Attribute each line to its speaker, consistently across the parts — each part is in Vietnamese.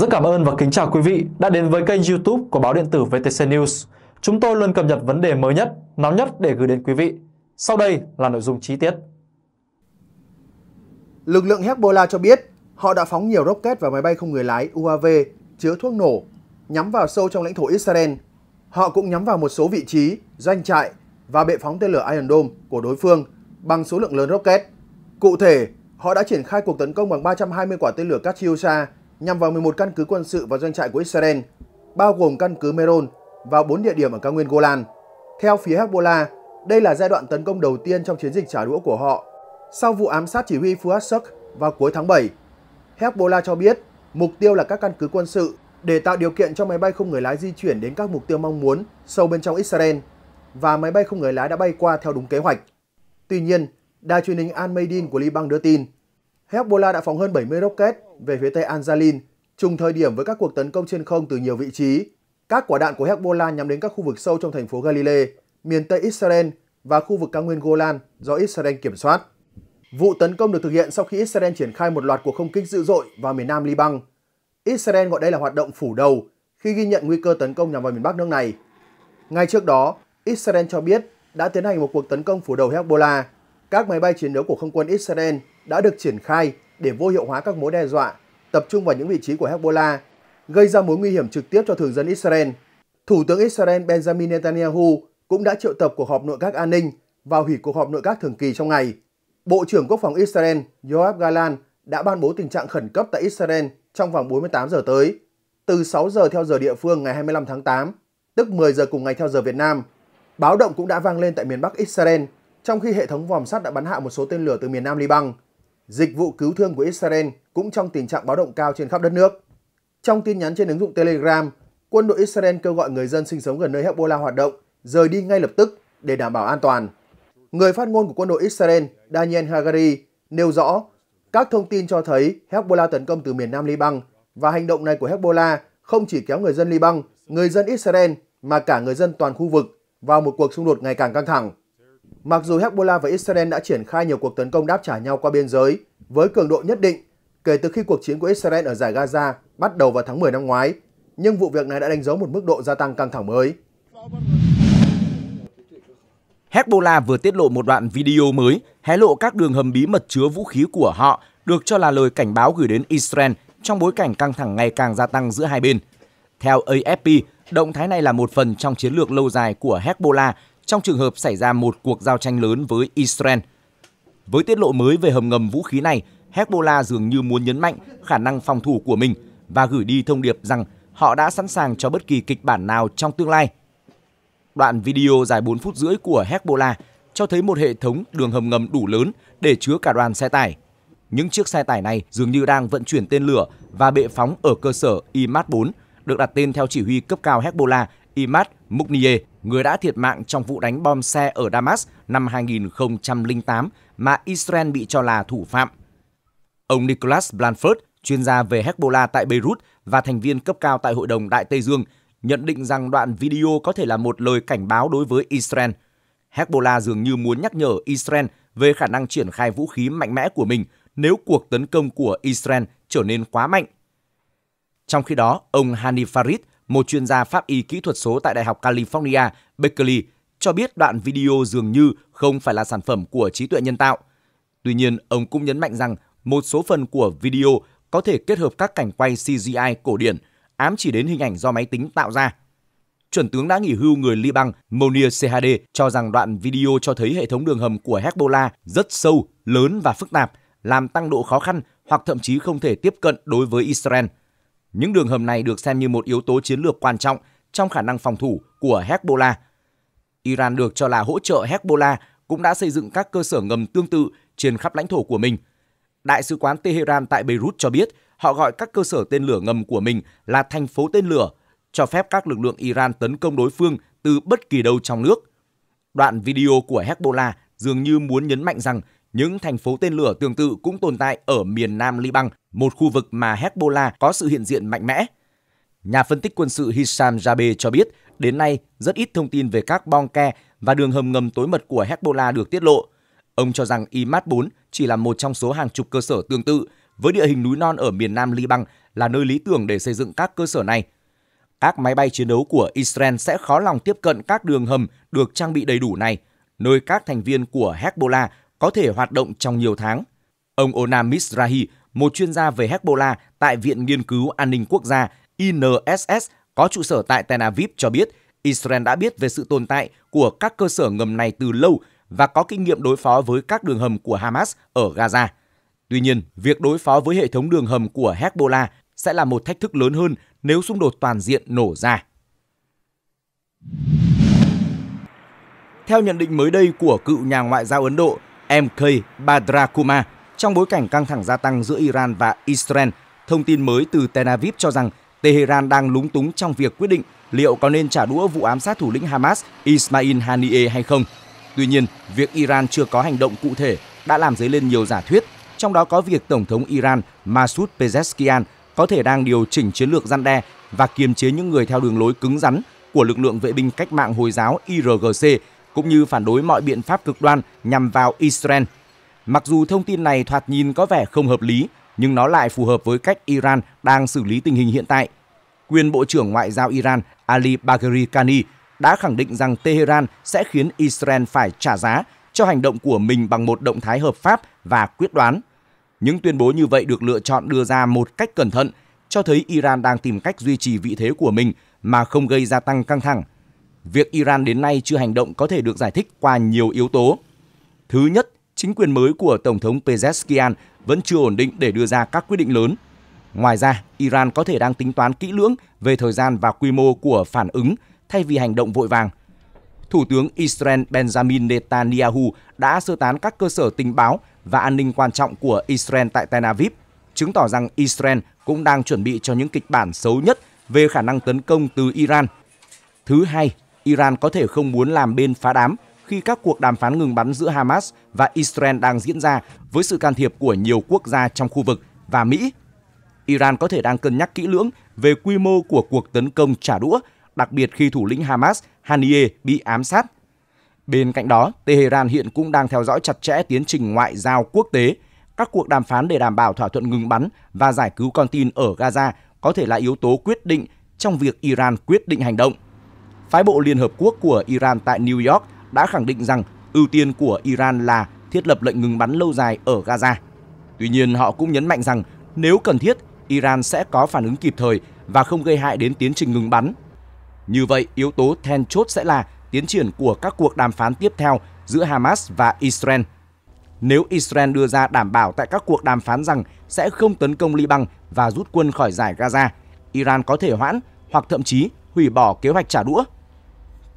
Speaker 1: Rất cảm ơn và kính chào quý vị đã đến với kênh YouTube của báo điện tử VTC News. Chúng tôi luôn cập nhật vấn đề mới nhất, nóng nhất để gửi đến quý vị. Sau đây là nội dung chi tiết.
Speaker 2: Lực lượng Hezbollah cho biết họ đã phóng nhiều rocket và máy bay không người lái UAV chứa thuốc nổ nhắm vào sâu trong lãnh thổ Israel. Họ cũng nhắm vào một số vị trí, doanh trại và bệ phóng tên lửa Iron Dome của đối phương bằng số lượng lớn rocket. Cụ thể, họ đã triển khai cuộc tấn công bằng 320 quả tên lửa Katyusha nhằm vào 11 căn cứ quân sự và doanh trại của Israel, bao gồm căn cứ Meron và 4 địa điểm ở cao nguyên Golan. Theo phía Hezbollah, đây là giai đoạn tấn công đầu tiên trong chiến dịch trả đũa của họ sau vụ ám sát chỉ huy Fuad Shuk vào cuối tháng 7. Hezbollah cho biết mục tiêu là các căn cứ quân sự để tạo điều kiện cho máy bay không người lái di chuyển đến các mục tiêu mong muốn sâu bên trong Israel và máy bay không người lái đã bay qua theo đúng kế hoạch. Tuy nhiên, đài truyền hình Al-Maidin của Liban đưa tin Hezbollah đã phóng hơn 70 rocket về phía tây Anjalin, trùng thời điểm với các cuộc tấn công trên không từ nhiều vị trí. Các quả đạn của Hezbollah nhắm đến các khu vực sâu trong thành phố Galilee, miền tây Israel và khu vực cao nguyên Golan do Israel kiểm soát. Vụ tấn công được thực hiện sau khi Israel triển khai một loạt cuộc không kích dữ dội vào miền nam Liban. Israel gọi đây là hoạt động phủ đầu khi ghi nhận nguy cơ tấn công nhằm vào miền bắc nước này. Ngay trước đó, Israel cho biết đã tiến hành một cuộc tấn công phủ đầu Hezbollah. Các máy bay chiến đấu của không quân Israel đã được triển khai để vô hiệu hóa các mối đe dọa, tập trung vào những vị trí của Hezbollah, gây ra mối nguy hiểm trực tiếp cho thường dân Israel. Thủ tướng Israel Benjamin Netanyahu cũng đã triệu tập cuộc họp nội các an ninh và hủy cuộc họp nội các thường kỳ trong ngày. Bộ trưởng Quốc phòng Israel Yoav Galan đã ban bố tình trạng khẩn cấp tại Israel trong vòng 48 giờ tới, từ 6 giờ theo giờ địa phương ngày 25 tháng 8, tức 10 giờ cùng ngày theo giờ Việt Nam. Báo động cũng đã vang lên tại miền Bắc Israel, trong khi hệ thống vòm sắt đã bắn hạ một số tên lửa từ miền Nam Liban dịch vụ cứu thương của Israel cũng trong tình trạng báo động cao trên khắp đất nước. Trong tin nhắn trên ứng dụng Telegram, quân đội Israel kêu gọi người dân sinh sống gần nơi Hezbollah hoạt động rời đi ngay lập tức để đảm bảo an toàn. Người phát ngôn của quân đội Israel Daniel Hagari nêu rõ các thông tin cho thấy Hezbollah tấn công từ miền Nam Liban và hành động này của Hezbollah không chỉ kéo người dân Liban, người dân Israel mà cả người dân toàn khu vực vào một cuộc xung đột ngày càng căng thẳng. Mặc dù Hezbollah và Israel đã triển khai nhiều cuộc tấn công đáp trả nhau qua biên giới với cường độ nhất định kể từ khi cuộc chiến của Israel ở giải Gaza bắt đầu vào tháng 10 năm ngoái, nhưng vụ việc này đã đánh dấu một mức độ gia tăng căng thẳng mới.
Speaker 1: Hezbollah vừa tiết lộ một đoạn video mới hé lộ các đường hầm bí mật chứa vũ khí của họ được cho là lời cảnh báo gửi đến Israel trong bối cảnh căng thẳng ngày càng gia tăng giữa hai bên. Theo AFP, động thái này là một phần trong chiến lược lâu dài của Hezbollah trong trường hợp xảy ra một cuộc giao tranh lớn với Israel. Với tiết lộ mới về hầm ngầm vũ khí này, Hezbollah dường như muốn nhấn mạnh khả năng phòng thủ của mình và gửi đi thông điệp rằng họ đã sẵn sàng cho bất kỳ kịch bản nào trong tương lai. Đoạn video dài 4 phút rưỡi của Hezbollah cho thấy một hệ thống đường hầm ngầm đủ lớn để chứa cả đoàn xe tải. Những chiếc xe tải này dường như đang vận chuyển tên lửa và bệ phóng ở cơ sở Imad 4 được đặt tên theo chỉ huy cấp cao Hezbollah Imad Mukniye, người đã thiệt mạng trong vụ đánh bom xe ở Damas năm 2008 mà Israel bị cho là thủ phạm. Ông Nicholas Blanford, chuyên gia về Hezbollah tại Beirut và thành viên cấp cao tại Hội đồng Đại Tây Dương, nhận định rằng đoạn video có thể là một lời cảnh báo đối với Israel. Hezbollah dường như muốn nhắc nhở Israel về khả năng triển khai vũ khí mạnh mẽ của mình nếu cuộc tấn công của Israel trở nên quá mạnh. Trong khi đó, ông Hani Farid, một chuyên gia pháp y kỹ thuật số tại Đại học California, Berkeley, cho biết đoạn video dường như không phải là sản phẩm của trí tuệ nhân tạo. Tuy nhiên, ông cũng nhấn mạnh rằng một số phần của video có thể kết hợp các cảnh quay CGI cổ điển, ám chỉ đến hình ảnh do máy tính tạo ra. Chuẩn tướng đã nghỉ hưu người Liban Monir CHD cho rằng đoạn video cho thấy hệ thống đường hầm của Hezbollah rất sâu, lớn và phức tạp, làm tăng độ khó khăn hoặc thậm chí không thể tiếp cận đối với Israel – những đường hầm này được xem như một yếu tố chiến lược quan trọng trong khả năng phòng thủ của Hezbollah. Iran được cho là hỗ trợ Hezbollah cũng đã xây dựng các cơ sở ngầm tương tự trên khắp lãnh thổ của mình. Đại sứ quán Tehran tại Beirut cho biết họ gọi các cơ sở tên lửa ngầm của mình là thành phố tên lửa, cho phép các lực lượng Iran tấn công đối phương từ bất kỳ đâu trong nước. Đoạn video của Hezbollah dường như muốn nhấn mạnh rằng những thành phố tên lửa tương tự cũng tồn tại ở miền nam Liban, một khu vực mà Hezbollah có sự hiện diện mạnh mẽ. Nhà phân tích quân sự Hisham Jabe cho biết, đến nay rất ít thông tin về các bong ke và đường hầm ngầm tối mật của Hezbollah được tiết lộ. Ông cho rằng Imad 4 chỉ là một trong số hàng chục cơ sở tương tự với địa hình núi non ở miền nam Liban là nơi lý tưởng để xây dựng các cơ sở này. Các máy bay chiến đấu của Israel sẽ khó lòng tiếp cận các đường hầm được trang bị đầy đủ này, nơi các thành viên của Hezbollah có thể hoạt động trong nhiều tháng. Ông Onam Misrahi, một chuyên gia về Hezbollah tại Viện Nghiên cứu An ninh Quốc gia INSS có trụ sở tại Tel Aviv cho biết Israel đã biết về sự tồn tại của các cơ sở ngầm này từ lâu và có kinh nghiệm đối phó với các đường hầm của Hamas ở Gaza. Tuy nhiên, việc đối phó với hệ thống đường hầm của Hezbollah sẽ là một thách thức lớn hơn nếu xung đột toàn diện nổ ra. Theo nhận định mới đây của cựu nhà ngoại giao Ấn Độ MK Badrakuma trong bối cảnh căng thẳng gia tăng giữa Iran và Israel. Thông tin mới từ Tel Aviv cho rằng Tehran đang lúng túng trong việc quyết định liệu có nên trả đũa vụ ám sát thủ lĩnh Hamas Ismail Haniyeh hay không. Tuy nhiên, việc Iran chưa có hành động cụ thể đã làm dấy lên nhiều giả thuyết, trong đó có việc Tổng thống Iran Masoud Pezeshkian có thể đang điều chỉnh chiến lược gian đe và kiềm chế những người theo đường lối cứng rắn của lực lượng vệ binh cách mạng Hồi giáo IRGC cũng như phản đối mọi biện pháp cực đoan nhằm vào Israel. Mặc dù thông tin này thoạt nhìn có vẻ không hợp lý, nhưng nó lại phù hợp với cách Iran đang xử lý tình hình hiện tại. Quyền Bộ trưởng Ngoại giao Iran Ali Bagheri Kani đã khẳng định rằng Tehran sẽ khiến Israel phải trả giá cho hành động của mình bằng một động thái hợp pháp và quyết đoán. Những tuyên bố như vậy được lựa chọn đưa ra một cách cẩn thận, cho thấy Iran đang tìm cách duy trì vị thế của mình mà không gây gia tăng căng thẳng việc Iran đến nay chưa hành động có thể được giải thích qua nhiều yếu tố. Thứ nhất, chính quyền mới của Tổng thống Pezeshkian vẫn chưa ổn định để đưa ra các quyết định lớn. Ngoài ra, Iran có thể đang tính toán kỹ lưỡng về thời gian và quy mô của phản ứng thay vì hành động vội vàng. Thủ tướng Israel Benjamin Netanyahu đã sơ tán các cơ sở tình báo và an ninh quan trọng của Israel tại Tel Aviv, chứng tỏ rằng Israel cũng đang chuẩn bị cho những kịch bản xấu nhất về khả năng tấn công từ Iran. Thứ hai, Iran có thể không muốn làm bên phá đám khi các cuộc đàm phán ngừng bắn giữa Hamas và Israel đang diễn ra với sự can thiệp của nhiều quốc gia trong khu vực và Mỹ. Iran có thể đang cân nhắc kỹ lưỡng về quy mô của cuộc tấn công trả đũa, đặc biệt khi thủ lĩnh Hamas Haniyeh bị ám sát. Bên cạnh đó, Tehran hiện cũng đang theo dõi chặt chẽ tiến trình ngoại giao quốc tế. Các cuộc đàm phán để đảm bảo thỏa thuận ngừng bắn và giải cứu con tin ở Gaza có thể là yếu tố quyết định trong việc Iran quyết định hành động phái bộ Liên Hợp Quốc của Iran tại New York đã khẳng định rằng ưu tiên của Iran là thiết lập lệnh ngừng bắn lâu dài ở Gaza. Tuy nhiên, họ cũng nhấn mạnh rằng nếu cần thiết, Iran sẽ có phản ứng kịp thời và không gây hại đến tiến trình ngừng bắn. Như vậy, yếu tố then chốt sẽ là tiến triển của các cuộc đàm phán tiếp theo giữa Hamas và Israel. Nếu Israel đưa ra đảm bảo tại các cuộc đàm phán rằng sẽ không tấn công Liban và rút quân khỏi giải Gaza, Iran có thể hoãn hoặc thậm chí hủy bỏ kế hoạch trả đũa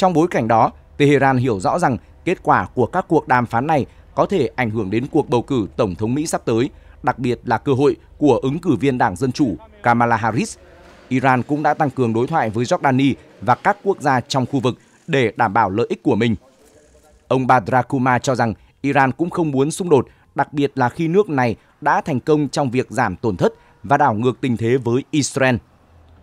Speaker 1: trong bối cảnh đó, Tehran hiểu rõ rằng kết quả của các cuộc đàm phán này có thể ảnh hưởng đến cuộc bầu cử Tổng thống Mỹ sắp tới, đặc biệt là cơ hội của ứng cử viên Đảng Dân Chủ Kamala Harris. Iran cũng đã tăng cường đối thoại với Jordani và các quốc gia trong khu vực để đảm bảo lợi ích của mình. Ông Badrakuma cho rằng Iran cũng không muốn xung đột, đặc biệt là khi nước này đã thành công trong việc giảm tổn thất và đảo ngược tình thế với Israel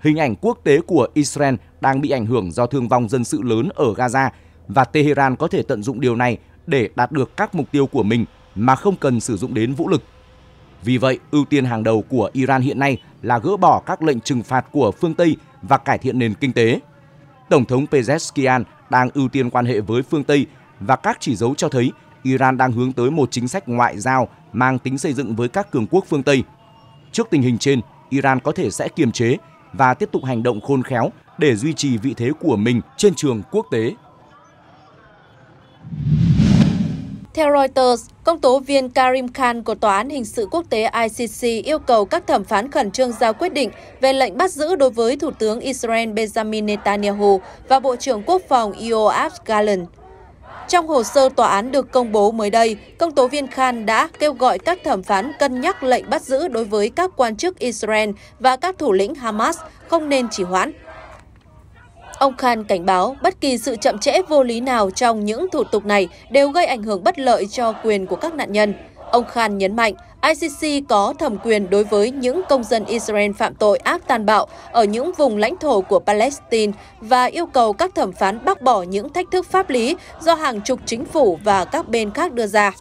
Speaker 1: hình ảnh quốc tế của Israel đang bị ảnh hưởng do thương vong dân sự lớn ở Gaza và Tehran có thể tận dụng điều này để đạt được các mục tiêu của mình mà không cần sử dụng đến vũ lực. Vì vậy, ưu tiên hàng đầu của Iran hiện nay là gỡ bỏ các lệnh trừng phạt của phương Tây và cải thiện nền kinh tế. Tổng thống Pezeshkian đang ưu tiên quan hệ với phương Tây và các chỉ dấu cho thấy Iran đang hướng tới một chính sách ngoại giao mang tính xây dựng với các cường quốc phương Tây. Trước tình hình trên, Iran có thể sẽ kiềm chế và tiếp tục hành động khôn khéo để duy trì vị thế của mình trên trường quốc tế.
Speaker 3: Theo Reuters, công tố viên Karim Khan của Tòa án Hình sự Quốc tế ICC yêu cầu các thẩm phán khẩn trương ra quyết định về lệnh bắt giữ đối với Thủ tướng Israel Benjamin Netanyahu và Bộ trưởng Quốc phòng Yoav Gallant. Trong hồ sơ tòa án được công bố mới đây, công tố viên Khan đã kêu gọi các thẩm phán cân nhắc lệnh bắt giữ đối với các quan chức Israel và các thủ lĩnh Hamas không nên chỉ hoãn. Ông Khan cảnh báo bất kỳ sự chậm trễ vô lý nào trong những thủ tục này đều gây ảnh hưởng bất lợi cho quyền của các nạn nhân. Ông Khan nhấn mạnh ICC có thẩm quyền đối với những công dân Israel phạm tội ác tàn bạo ở những vùng lãnh thổ của Palestine và yêu cầu các thẩm phán bác bỏ những thách thức pháp lý do hàng chục chính phủ và các bên khác đưa ra.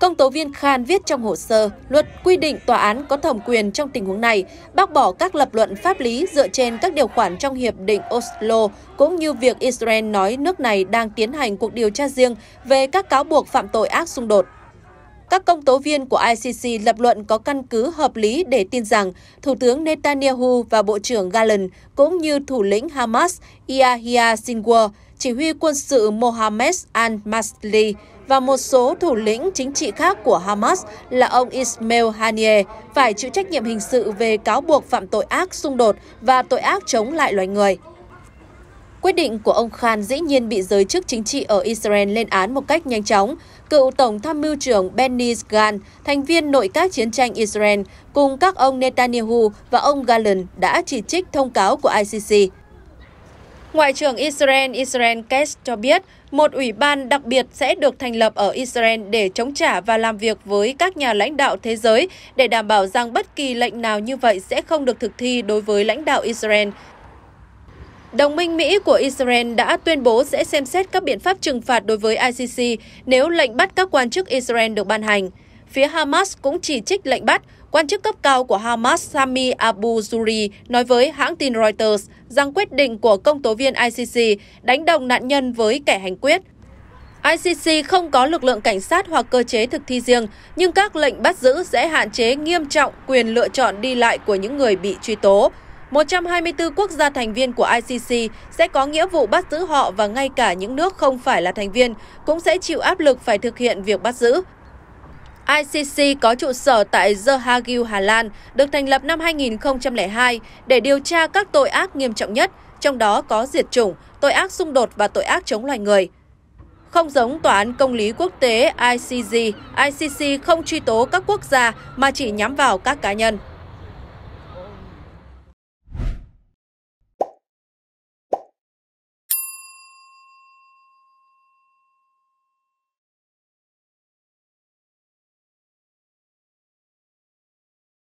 Speaker 3: Công tố viên Khan viết trong hồ sơ, luật quy định tòa án có thẩm quyền trong tình huống này, bác bỏ các lập luận pháp lý dựa trên các điều khoản trong Hiệp định Oslo, cũng như việc Israel nói nước này đang tiến hành cuộc điều tra riêng về các cáo buộc phạm tội ác xung đột. Các công tố viên của ICC lập luận có căn cứ hợp lý để tin rằng Thủ tướng Netanyahu và Bộ trưởng Gallant cũng như thủ lĩnh Hamas Yahya Sinwar, chỉ huy quân sự Mohammed al-Masli và một số thủ lĩnh chính trị khác của Hamas là ông Ismail Haniyeh phải chịu trách nhiệm hình sự về cáo buộc phạm tội ác xung đột và tội ác chống lại loài người. Quyết định của ông Khan dĩ nhiên bị giới chức chính trị ở Israel lên án một cách nhanh chóng. Cựu Tổng tham mưu trưởng Benny Gantz, thành viên nội các chiến tranh Israel, cùng các ông Netanyahu và ông Gallant đã chỉ trích thông cáo của ICC. Ngoại trưởng Israel Israel Katz cho biết một ủy ban đặc biệt sẽ được thành lập ở Israel để chống trả và làm việc với các nhà lãnh đạo thế giới để đảm bảo rằng bất kỳ lệnh nào như vậy sẽ không được thực thi đối với lãnh đạo Israel. Đồng minh Mỹ của Israel đã tuyên bố sẽ xem xét các biện pháp trừng phạt đối với ICC nếu lệnh bắt các quan chức Israel được ban hành. Phía Hamas cũng chỉ trích lệnh bắt. Quan chức cấp cao của Hamas Sami Abu Zuri nói với hãng tin Reuters rằng quyết định của công tố viên ICC đánh đồng nạn nhân với kẻ hành quyết. ICC không có lực lượng cảnh sát hoặc cơ chế thực thi riêng, nhưng các lệnh bắt giữ sẽ hạn chế nghiêm trọng quyền lựa chọn đi lại của những người bị truy tố, 124 quốc gia thành viên của ICC sẽ có nghĩa vụ bắt giữ họ và ngay cả những nước không phải là thành viên cũng sẽ chịu áp lực phải thực hiện việc bắt giữ. ICC có trụ sở tại The Hague, Hà Lan, được thành lập năm 2002 để điều tra các tội ác nghiêm trọng nhất, trong đó có diệt chủng, tội ác xung đột và tội ác chống loài người. Không giống Tòa án Công lý Quốc tế ICG, ICC không truy tố các quốc gia mà chỉ nhắm vào các cá nhân.